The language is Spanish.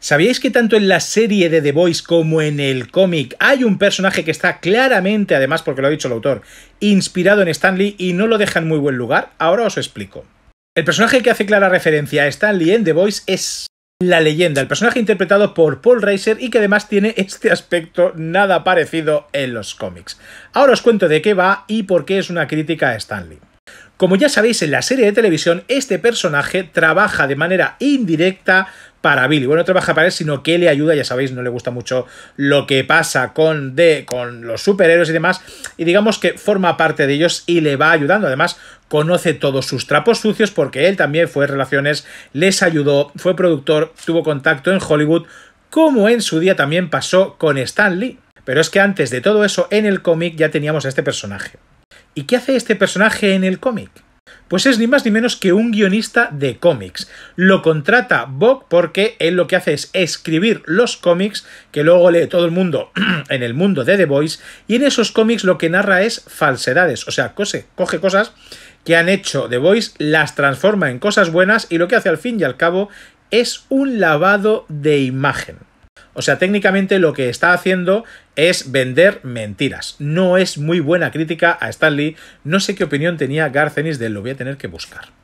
¿Sabíais que tanto en la serie de The Voice como en el cómic hay un personaje que está claramente, además porque lo ha dicho el autor, inspirado en Stanley y no lo deja en muy buen lugar? Ahora os explico. El personaje que hace clara referencia a Stanley en The Voice es la leyenda, el personaje interpretado por Paul Reiser y que además tiene este aspecto nada parecido en los cómics. Ahora os cuento de qué va y por qué es una crítica a Stanley. Como ya sabéis, en la serie de televisión este personaje trabaja de manera indirecta para Billy. Bueno, no trabaja para él, sino que le ayuda, ya sabéis, no le gusta mucho lo que pasa con, de, con los superhéroes y demás, y digamos que forma parte de ellos y le va ayudando. Además, conoce todos sus trapos sucios porque él también fue relaciones, les ayudó, fue productor, tuvo contacto en Hollywood, como en su día también pasó con Stan Lee. Pero es que antes de todo eso, en el cómic ya teníamos a este personaje. ¿Y qué hace este personaje en el cómic? Pues es ni más ni menos que un guionista de cómics. Lo contrata Bob porque él lo que hace es escribir los cómics que luego lee todo el mundo en el mundo de The Voice y en esos cómics lo que narra es falsedades, o sea, coge, coge cosas que han hecho The Voice, las transforma en cosas buenas y lo que hace al fin y al cabo es un lavado de imagen. O sea, técnicamente lo que está haciendo es vender mentiras. No es muy buena crítica a Stanley. No sé qué opinión tenía Garcenis de lo voy a tener que buscar.